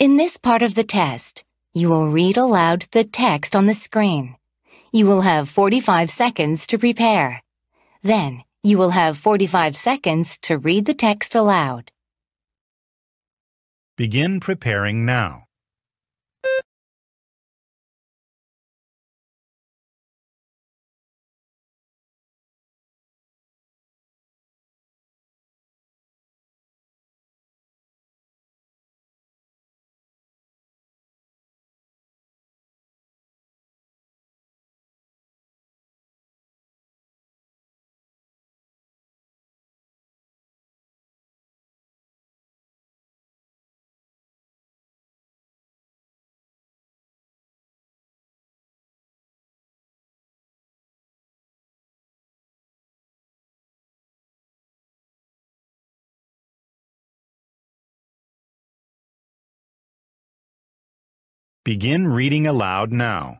In this part of the test, you will read aloud the text on the screen. You will have 45 seconds to prepare. Then, you will have 45 seconds to read the text aloud. Begin preparing now. Begin reading aloud now.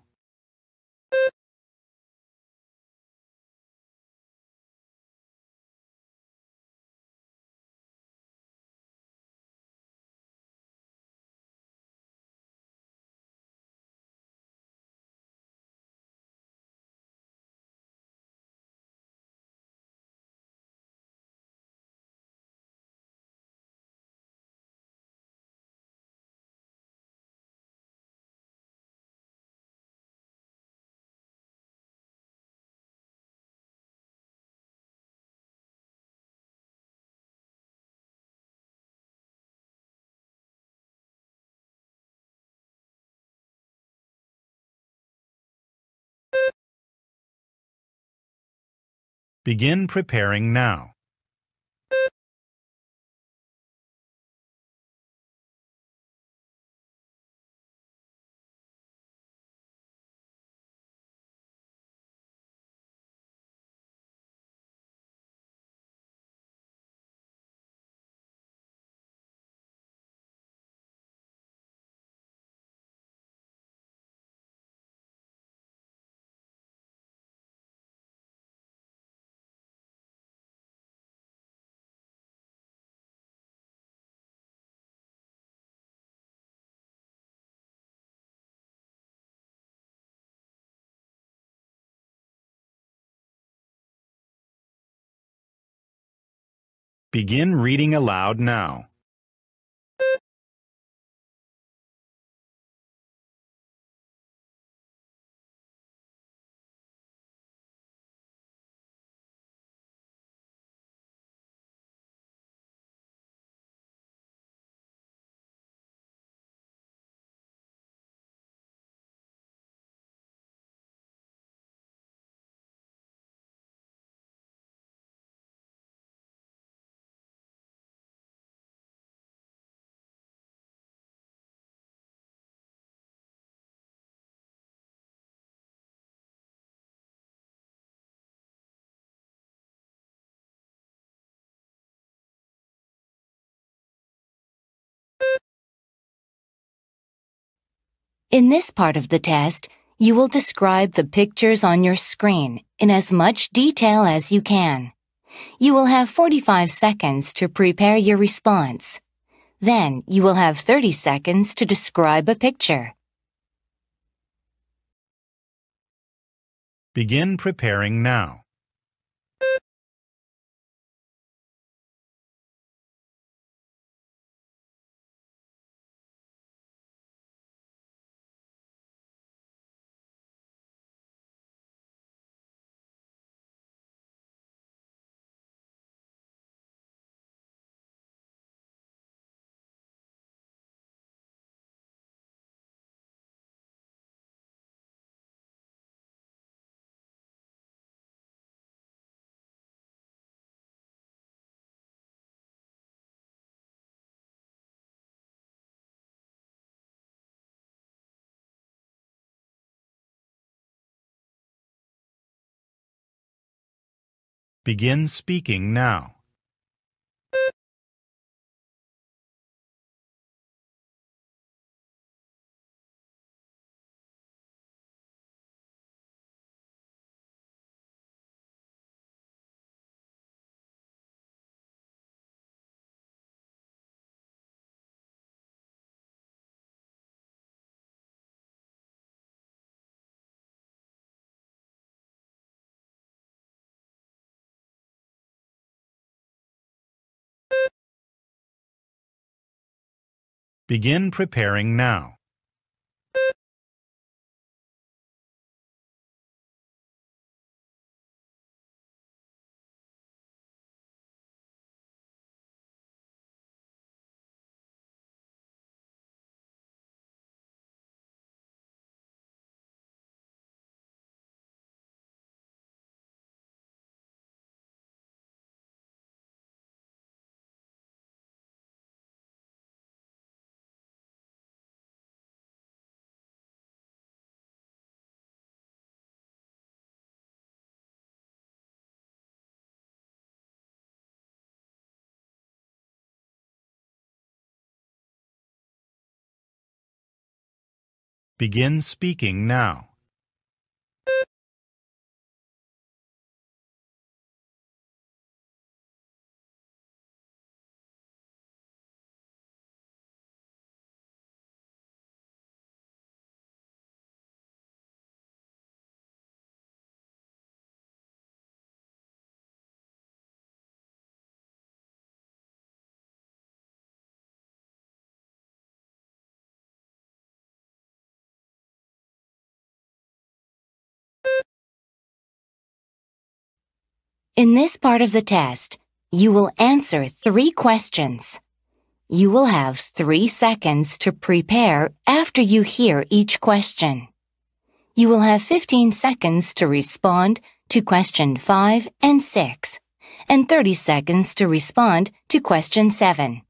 Begin preparing now. Begin reading aloud now. In this part of the test, you will describe the pictures on your screen in as much detail as you can. You will have 45 seconds to prepare your response. Then you will have 30 seconds to describe a picture. Begin preparing now. Begin speaking now. Begin preparing now. Begin speaking now. In this part of the test, you will answer three questions. You will have three seconds to prepare after you hear each question. You will have 15 seconds to respond to question 5 and 6, and 30 seconds to respond to question 7.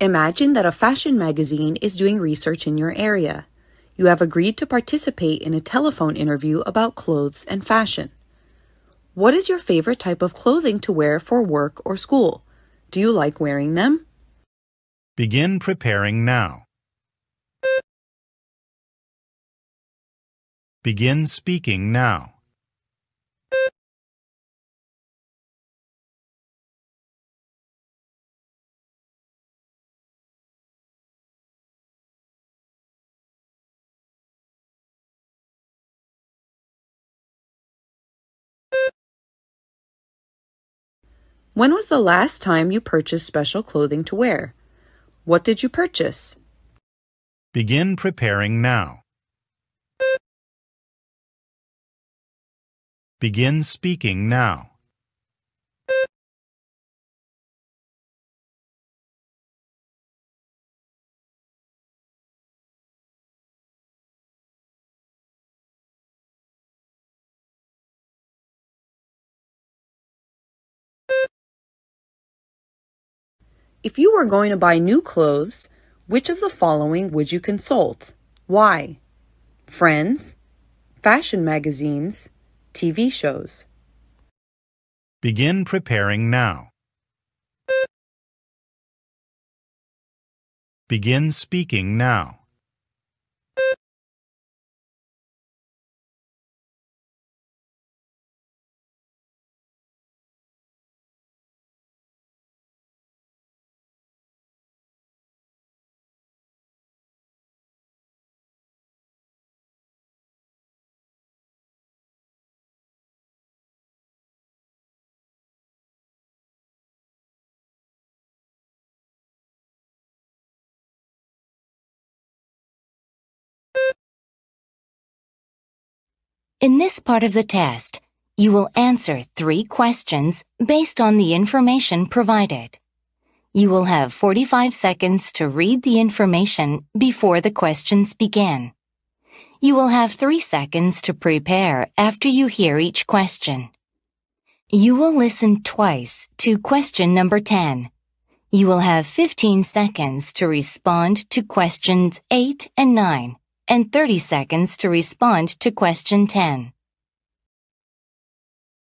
Imagine that a fashion magazine is doing research in your area. You have agreed to participate in a telephone interview about clothes and fashion. What is your favorite type of clothing to wear for work or school? Do you like wearing them? Begin preparing now. Begin speaking now. When was the last time you purchased special clothing to wear? What did you purchase? Begin preparing now. Begin speaking now. If you were going to buy new clothes, which of the following would you consult? Why? Friends, fashion magazines, TV shows. Begin preparing now. Begin speaking now. In this part of the test, you will answer three questions based on the information provided. You will have 45 seconds to read the information before the questions begin. You will have three seconds to prepare after you hear each question. You will listen twice to question number 10. You will have 15 seconds to respond to questions 8 and 9 and 30 seconds to respond to question 10.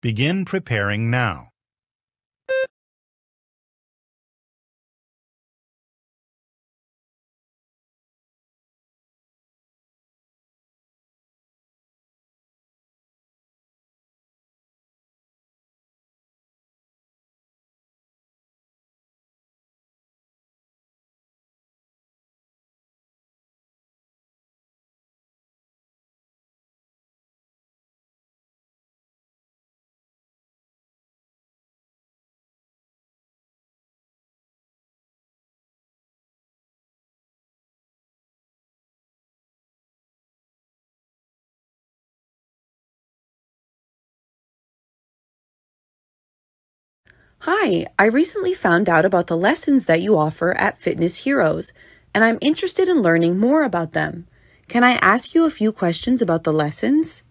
Begin preparing now. Hi, I recently found out about the lessons that you offer at Fitness Heroes, and I'm interested in learning more about them. Can I ask you a few questions about the lessons?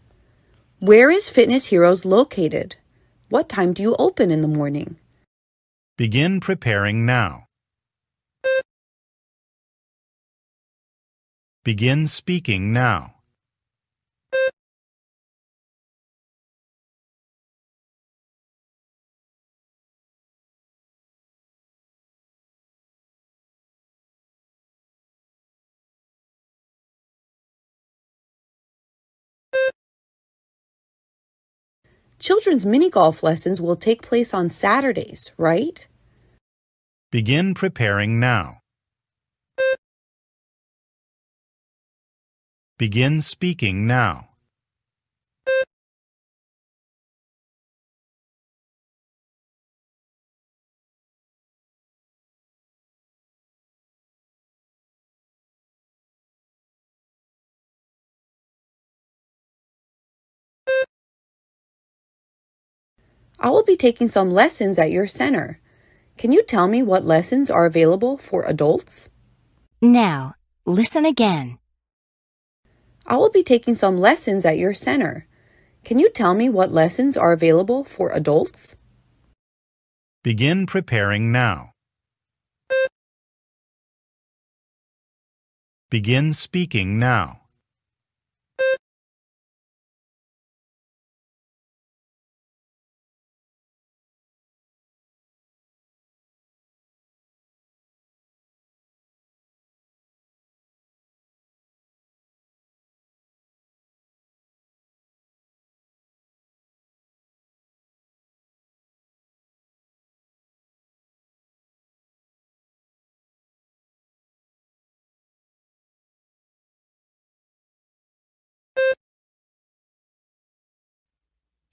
Where is Fitness Heroes located? What time do you open in the morning? Begin preparing now. Begin speaking now. Children's mini golf lessons will take place on Saturdays, right? Begin preparing now. Begin speaking now. I will be taking some lessons at your center. Can you tell me what lessons are available for adults? Now, listen again. I will be taking some lessons at your center. Can you tell me what lessons are available for adults? Begin preparing now. Begin speaking now.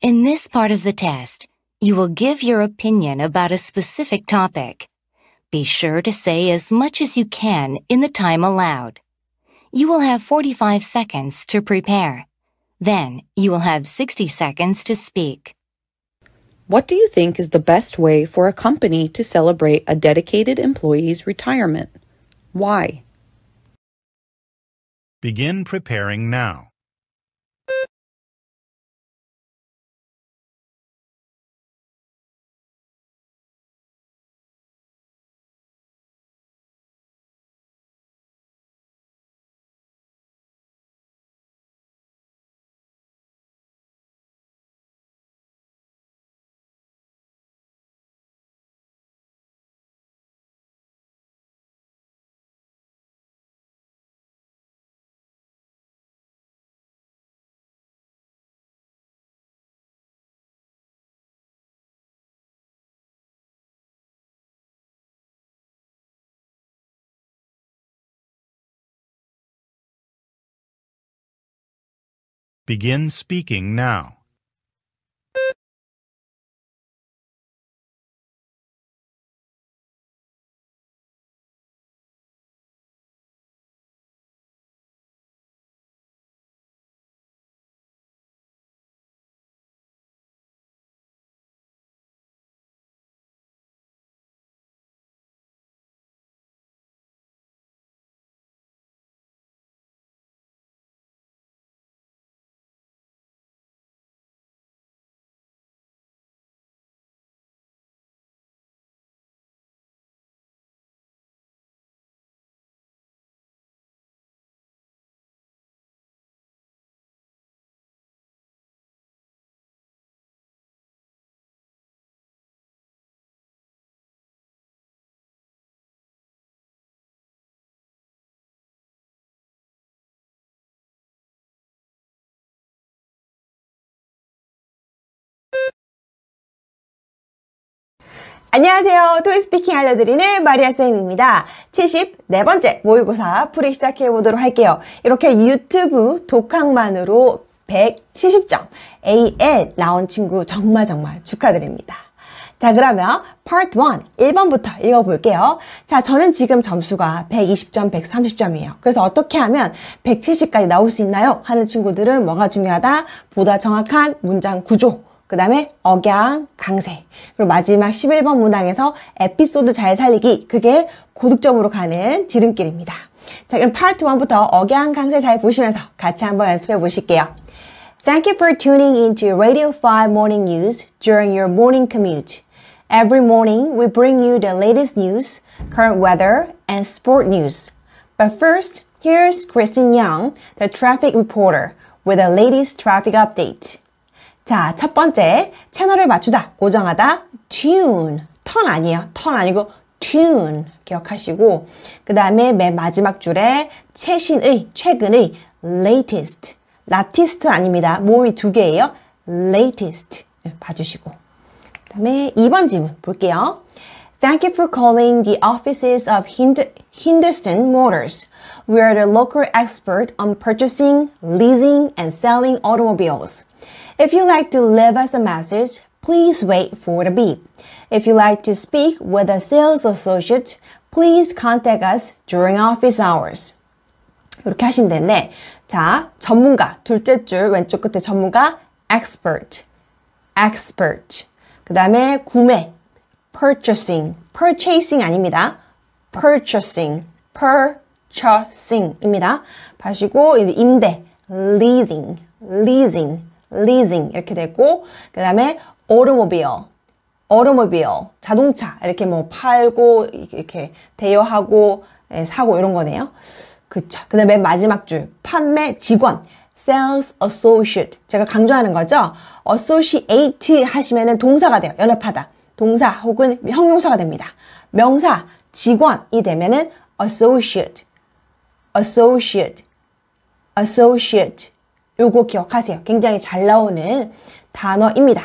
In this part of the test, you will give your opinion about a specific topic. Be sure to say as much as you can in the time allowed. You will have 45 seconds to prepare. Then you will have 60 seconds to speak. What do you think is the best way for a company to celebrate a dedicated employee's retirement? Why? Begin preparing now. Begin speaking now. 안녕하세요. 토이스피킹 알려드리는 마리아쌤입니다. 74번째 모의고사 풀이 시작해보도록 할게요. 이렇게 유튜브 독학만으로 170점 AL 나온 친구 정말 정말 축하드립니다. 자 그러면 p 트 r t 1, 1번부터 읽어볼게요. 자 저는 지금 점수가 120점, 130점이에요. 그래서 어떻게 하면 170까지 나올 수 있나요? 하는 친구들은 뭐가 중요하다? 보다 정확한 문장 구조 그 다음에 억양, 강세. 그리고 마지막 11번 문항에서 에피소드 잘 살리기. 그게 고득점으로 가는 지름길입니다. 자, 그럼 파트 1부터 억양, 강세 잘 보시면서 같이 한번 연습해 보실게요. Thank you for tuning into Radio 5 Morning News during your morning commute. Every morning, we bring you the latest news, current weather, and sport news. But first, here's Kristen Young, the traffic reporter, with the latest traffic update. 자, 첫 번째 채널을 맞추다, 고정하다, tune. 턴 아니에요. 턴 아니고 tune 기억하시고 그 다음에 맨 마지막 줄에 최신의, 최근의 latest. latest 아닙니다. 모음이 두 개예요. latest 네, 봐주시고 그 다음에 2번 질문 볼게요. Thank you for calling the offices of Hind Hindustan Motors. We are the local expert on purchasing, leasing, and selling automobiles. If you like to leave us a message, please wait for the beep. If you like to speak with a sales associate, please contact us during office hours. 이렇게 하시면 되는데, 자, 전문가, 둘째 줄 왼쪽 끝에 전문가, expert, expert. 그 다음에 구매, purchasing, purchasing 아닙니다. purchasing, purchasing입니다. 봐시고 임대, leasing, leasing, leasing 이렇게 되고 그 다음에 automobile, automobile, 자동차 이렇게 뭐 팔고 이렇게 대여하고 사고 이런 거네요. 그쵸. 그 다음에 마지막 줄 판매 직원. sales associate. 제가 강조하는 거죠. associate 하시면은 동사가 돼요. 연합하다. 동사 혹은 형용사가 됩니다. 명사, 직원이 되면은 associate, associate, associate. 요거 기억하세요. 굉장히 잘 나오는 단어입니다.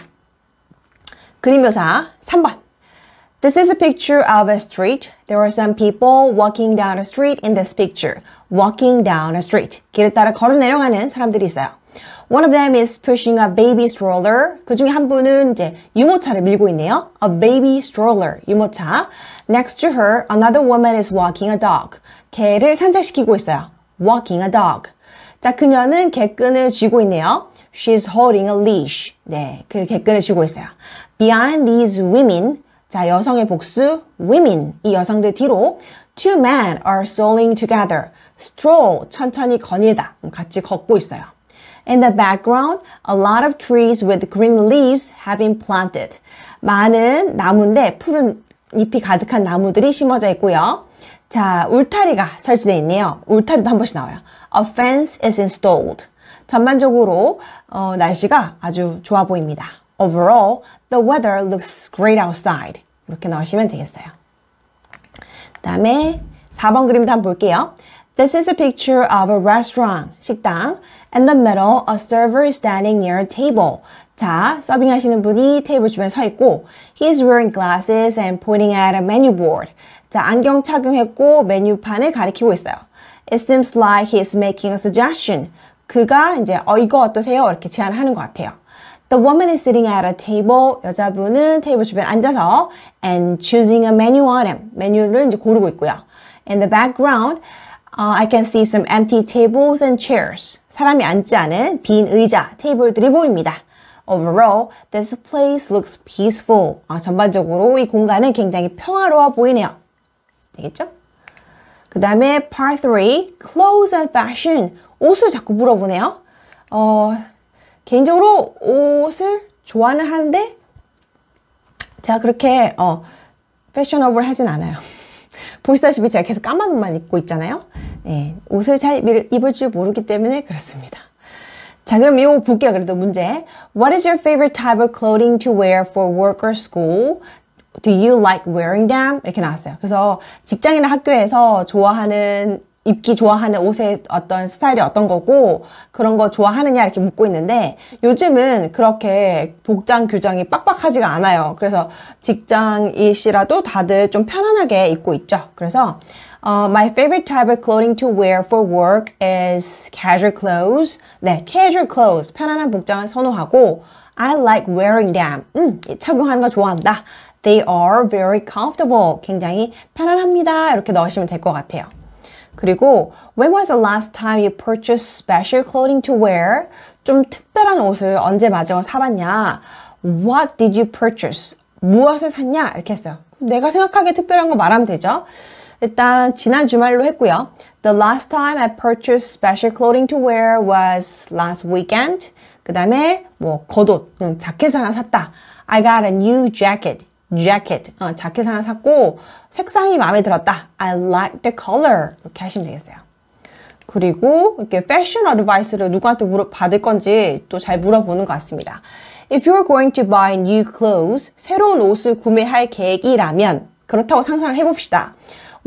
그림 묘사 3번. This is a picture of a street. There are some people walking down a street in this picture. Walking down a street. 길을 따라 걸어 내려가는 사람들이 있어요. One of them is pushing a baby stroller. 그 중에 한 분은 이제 유모차를 밀고 있네요. A baby stroller, 유모차. Next to her, another woman is walking a dog. 개를 산책시키고 있어요. Walking a dog. 자, 그녀는 개끈을 쥐고 있네요. She's holding a leash. 네, 그 개끈을 쥐고 있어요. Behind these women, 자, 여성의 복수 women, 이 여성들 뒤로 two men are strolling together. stroll, 천천히 거닐다, 같이 걷고 있어요. In the background, a lot of trees with green leaves have been planted. 많은 나무인데 푸른 잎이 가득한 나무들이 심어져 있고요. 자, 울타리가 설치되어 있네요. 울타리도 한 번씩 나와요. A fence is installed. 전반적으로 어, 날씨가 아주 좋아 보입니다. Overall, the weather looks great outside. 이렇게 넣으시면 되겠어요. 그 다음에 4번 그림도 한번 볼게요. This is a picture of a restaurant. 식당. In the middle, a server is standing near a table. 자, 서빙 하시는 분이 테이블 주변에 서 있고 He's wearing glasses and pointing at a menu board. 자, 안경 착용했고 메뉴판을 가리키고 있어요. It seems like he s making a suggestion. 그가 이제 어 이거 어떠세요? 이렇게 제안하는 것 같아요. The woman is sitting at a table. 여자분은 테이블 주변에 앉아서 and choosing a menu item. 메뉴를 이제 고르고 있고요. In the background, Uh, I can see some empty tables and chairs. 사람이 앉지 않은 빈 의자, 테이블들이 보입니다. Overall, this place looks peaceful. 아, 전반적으로 이 공간은 굉장히 평화로워 보이네요. 되겠죠? 그 다음에 part 3, clothes and fashion. 옷을 자꾸 물어보네요. 어, 개인적으로 옷을 좋아는 하는데 제가 그렇게 어, 패셔너블 하진 않아요. 보시다시피 제가 계속 까만 옷만 입고 있잖아요. 예, 옷을 잘 입을 줄 모르기 때문에 그렇습니다. 자, 그럼 이거 볼게요. 그래도 문제. What is your favorite type of clothing to wear for work or school? Do you like wearing them? 이렇게 나왔어요. 그래서 직장이나 학교에서 좋아하는 입기 좋아하는 옷의 어떤 스타일이 어떤 거고 그런 거 좋아하느냐 이렇게 묻고 있는데 요즘은 그렇게 복장 규정이 빡빡하지가 않아요. 그래서 직장이시라도 다들 좀 편안하게 입고 있죠. 그래서 uh, my favorite type of clothing to wear for work is casual clothes. 네, casual clothes 편안한 복장을 선호하고 I like wearing them. 음, 착용하는 거 좋아한다. They are very comfortable. 굉장히 편안합니다. 이렇게 넣으시면 될 것 같아요. 그리고 When was the last time you purchased special clothing to wear? 좀 특별한 옷을 언제 마지막으로 사봤냐? What did you purchase? 무엇을 샀냐? 이렇게 했어요. 내가 생각하기에 특별한 거 말하면 되죠. 일단 지난 주말로 했고요. The last time I purchased special clothing to wear was last weekend. 그 다음에 뭐 겉옷, 자켓 하나 샀다. I got a new jacket. jacket. 어, 자켓 하나 샀고 색상이 마음에 들었다. I like the color. 이렇게 하시면 되겠어요. 그리고 이렇게 패션 어드바이스를 누구한테 물어 받을 건지 또 잘 물어보는 것 같습니다. If you're going to buy new clothes, 새로운 옷을 구매할 계획이라면 그렇다고 상상을 해봅시다.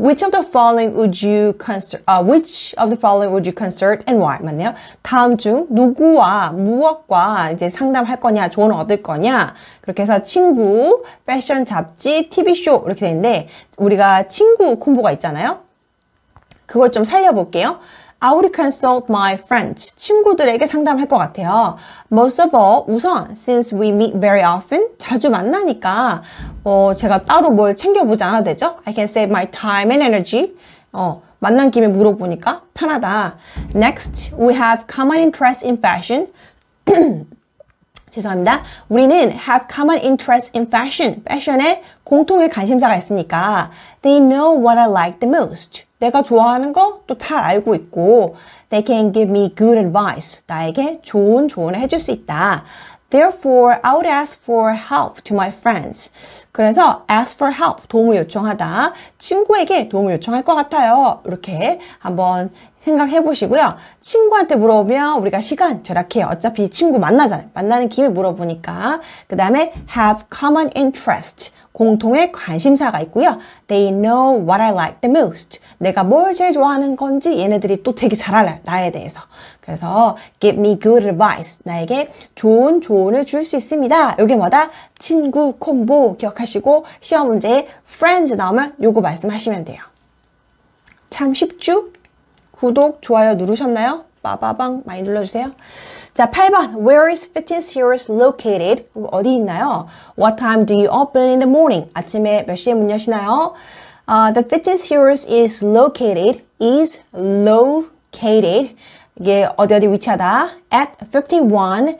Which of the following would you concert? Uh, which of the following would you concert and why? 맞네요. 다음 중 누구와 무엇과 이제 상담할 거냐, 조언을 얻을 거냐. 그렇게 해서 친구, 패션 잡지, TV 쇼 이렇게 되는데 우리가 친구 콤보가 있잖아요. 그걸 좀 살려볼게요. I would consult my friends, 친구들에게 상담할 것 같아요. Most of all, 우선 since we meet very often, 자주 만나니까 어, 제가 따로 뭘 챙겨보지 않아도 되죠? I can save my time and energy. 어, 만난 김에 물어보니까 편하다. Next, we have common interest in fashion. 죄송합니다. 우리는 have common interest in fashion, 패션에 공통의 관심사가 있으니까 they know what I like the most. 내가 좋아하는 거 또 잘 알고 있고 They can give me good advice. 나에게 좋은 조언을 해줄 수 있다. Therefore, I would ask for help to my friends. 그래서 ask for help, 도움을 요청하다. 친구에게 도움을 요청할 것 같아요. 이렇게 한번 생각해 보시고요. 친구한테 물어보면 우리가 시간 절약해요. 어차피 친구 만나잖아요. 만나는 김에 물어보니까. 그 다음에 have common interest. 공통의 관심사가 있고요. They know what I like the most. 내가 뭘 제일 좋아하는 건지 얘네들이 또 되게 잘 알아요. 나에 대해서. 그래서 give me good advice. 나에게 좋은 조언을 줄 수 있습니다. 요게 뭐다? 친구 콤보 기억하시고 시험 문제에 friends 나오면 요거 말씀하시면 돼요. 참 쉽죠? 구독, 좋아요 누르셨나요? 빠바방 많이 눌러주세요. 자, 8번. Where is fitness here o s located? 어디 있나요? What time do you open in the morning? 아침에 몇 시에 문 여시나요? Uh, the fitness here is located, is located. 이게 어디 어디 위치하다. At 51.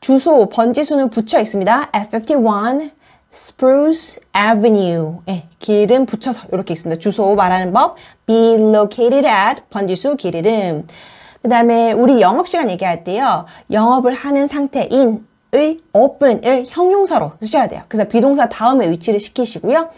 주소, 번지수는 붙여 있습니다. At 51. Spruce Avenue. 예, 길은 붙여서 이렇게 있습니다. 주소 말하는 법. Be located at 번지수 길 이름. 그 다음에 우리 영업시간 얘기할 때요. 영업을 하는 상태인 의 open을 형용사로 쓰셔야 돼요. 그래서 비동사 다음에 위치를 시키시고요.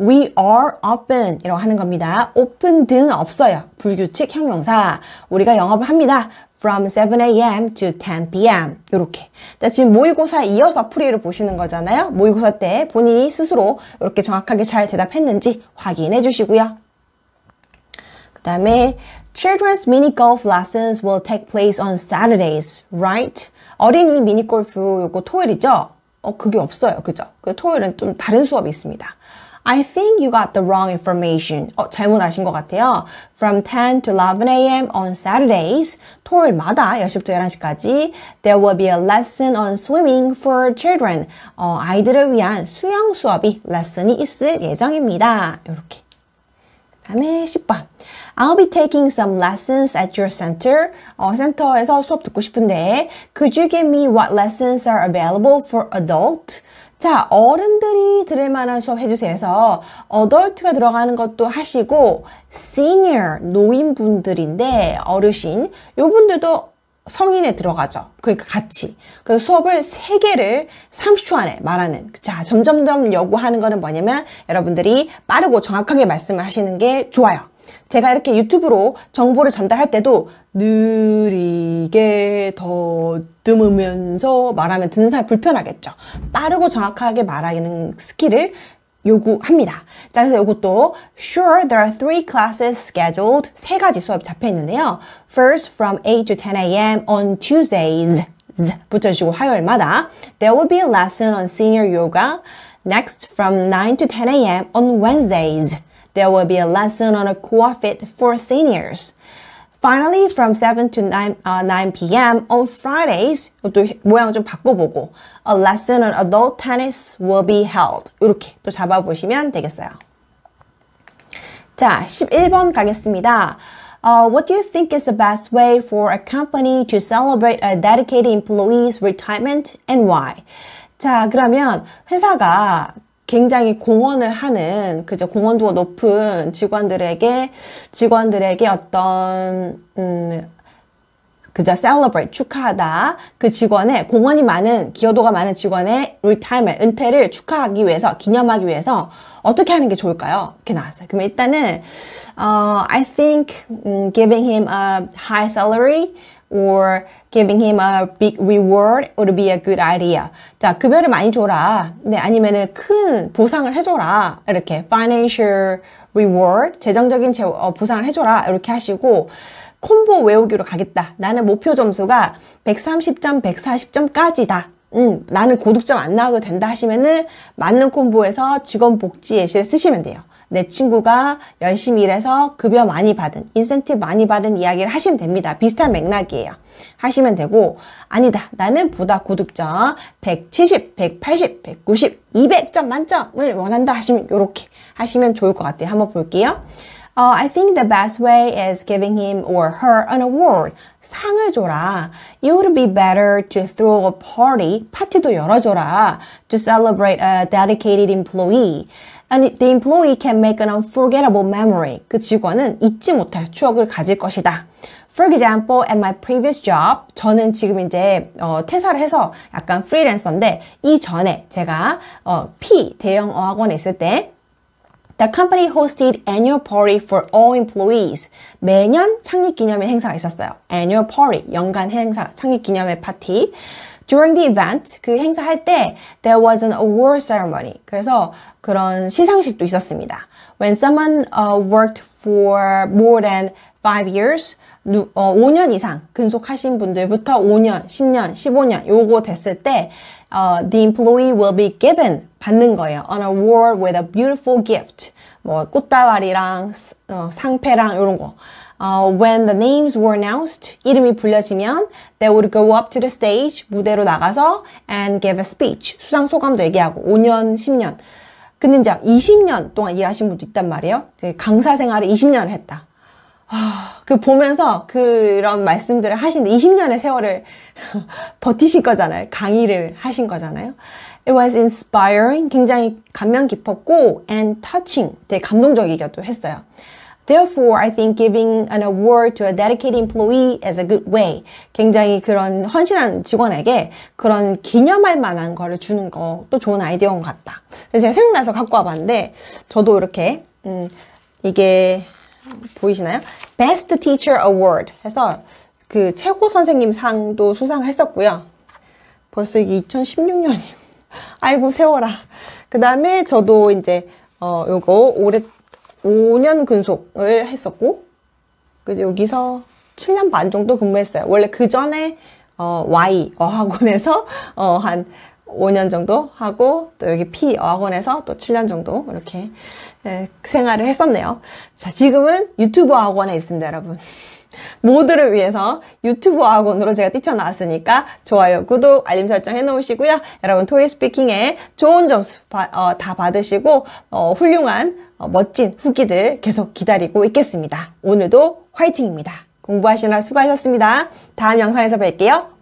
We are open 이라고 하는 겁니다. open 등 없어요. 불규칙 형용사. 우리가 영업을 합니다. from 7am to 10pm 이렇게 지금 모의고사 이어서 풀이를 보시는 거잖아요. 모의고사 때 본인이 스스로 이렇게 정확하게 잘 대답했는지 확인해 주시고요. 그 다음에 Children's mini golf lessons will take place on Saturdays, right? 어린이 미니 골프 요거 토요일이죠? 어, 그게 없어요. 그죠? 그 토요일은 좀 다른 수업이 있습니다. I think you got the wrong information. 어, 잘못 아신 것 같아요. From 10 to 11 a.m. on Saturdays, 토요일마다 10시부터 11시까지 there will be a lesson on swimming for children. 어, 아이들을 위한 수영 수업이 레슨이 있을 예정입니다. 이렇게. 다음 10번. I'll be taking some lessons at your center. 어, 센터에서 수업 듣고 싶은데 Could you give me what lessons are available for adult? 자, 어른들이 들을 만한 수업 해주세요. 해서 adult가 들어가는 것도 하시고 senior, 노인분들인데 어르신, 요분들도 성인에 들어가죠. 그러니까 같이. 그래서 수업을 세개를 30초 안에 말하는. 자, 점점점 요구하는 거는 뭐냐면 여러분들이 빠르고 정확하게 말씀을 하시는 게 좋아요. 제가 이렇게 유튜브로 정보를 전달할 때도 느리게 더듬으면서 말하면 듣는 사람 불편하겠죠. 빠르고 정확하게 말하는 스킬을 요구합니다. 자, 그래서 이것도 Sure, there are three classes scheduled. 세 가지 수업이 잡혀 있는데요. First, from 8 to 10 a.m. on Tuesdays. 붙여주고 화요일마다 There will be a lesson on senior yoga. Next, from 9 to 10 a.m. on Wednesdays. There will be a lesson on a core fit for seniors. Finally, from 7 to 9, uh, 9 p.m. on Fridays, 또 모양 좀 바꿔보고 A lesson on adult tennis will be held. 이렇게 또 잡아보시면 되겠어요. 자, 11번 가겠습니다. Uh, what do you think is the best way for a company to celebrate a dedicated employee's retirement and why? 자, 그러면 회사가 굉장히 공헌을 하는 그저 공헌도가 높은 직원들에게 직원들에게 어떤 음 그저 celebrate 축하하다 그 직원의 공헌이 많은 기여도가 많은 직원의 retirement 은퇴를 축하하기 위해서 기념하기 위해서 어떻게 하는 게 좋을까요? 이렇게 나왔어요. 그럼 일단은 uh, I think 음, giving him a high salary or giving him a big reward would be a good idea. 자, 급여를 많이 줘라. 네, 아니면은 큰 보상을 해줘라. 이렇게 financial reward, 재정적인 제, 어, 보상을 해줘라. 이렇게 하시고 콤보 외우기로 가겠다. 나는 목표 점수가 130점, 140점까지다. 음, 나는 고득점 안 나와도 된다 하시면은 맞는 콤보에서 직원 복지 예시를 쓰시면 돼요. 내 친구가 열심히 일해서 급여 많이 받은, 인센티브 많이 받은 이야기를 하시면 됩니다. 비슷한 맥락이에요. 하시면 되고, 아니다. 나는 보다 고득점 170, 180, 190, 200점 만점을 원한다 하시면 이렇게 하시면 좋을 것 같아요. 한번 볼게요. Uh, I think the best way is giving him or her an award. 상을 줘라. It would be better to throw a party. 파티도 열어줘라. To celebrate a dedicated employee. And the employee can make an unforgettable memory. 그 직원은 잊지 못할 추억을 가질 것이다. For example, at my previous job, 저는 지금 이제 어, 퇴사를 해서 약간 프리랜서인데 이전에 제가 어, P 대형 어학원에 있을 때 The company hosted annual party for all employees. 매년 창립 기념회 행사가 있었어요. Annual party, 연간 행사, 창립 기념회 파티. during the event 그 행사할 때 there was an award ceremony. 그래서 그런 시상식도 있었습니다. When someone uh, worked for more than 5 years 어, 5년 이상 근속하신 분들부터 5년, 10년, 15년 요거 됐을 때 u the employee will be given 받는 거예요. an award with a beautiful gift. 뭐 꽃다발이랑 어, 상패랑 이런 거. uh, when the names were announced, 이름이 불려지면 they would go up to the stage, 무대로 나가서 and give a speech, 수상 소감도 얘기하고 5년, 10년. 근데 이제 20년 동안 일하신 분도 있단 말이에요. 강사 생활을 20년을 했다. 아, 그 보면서 그런 말씀들을 하신데 20년의 세월을 버티신 거잖아요. 강의를 하신 거잖아요. It was inspiring, 굉장히 감명 깊었고 and touching, 되게 감동적이기도 했어요. Therefore, I think giving an award to a dedicated employee is a good way. 굉장히 그런 헌신한 직원에게 그런 기념할 만한 거를 주는 것도 좋은 아이디어인 것 같다. 그래서 제가 생각나서 갖고 와봤는데, 저도 이렇게, 음, 이게, 보이시나요? Best Teacher Award 해서 그 최고 선생님 상도 수상을 했었고요. 벌써 이게 2016년이요. 아이고, 세워라. 그 다음에 저도 이제, 어, 요거 올해 5년 근속을 했었고 그래서 여기서 7년 반 정도 근무했어요. 원래 그 전에 어, Y 어학원에서 어, 한 5년 정도 하고 또 여기 P 어학원에서 또 7년 정도 이렇게 에, 예, 생활을 했었네요. 자 지금은 유튜브 학원에 있습니다, 여러분. 모두를 위해서 유튜브 학원으로 제가 뛰쳐나왔으니까 좋아요, 구독, 알림 설정 해놓으시고요. 여러분 토익 스피킹에 좋은 점수 바, 어, 다 받으시고 어, 훌륭한 어, 멋진 후기들 계속 기다리고 있겠습니다. 오늘도 화이팅입니다. 공부하시느라 수고하셨습니다. 다음 영상에서 뵐게요.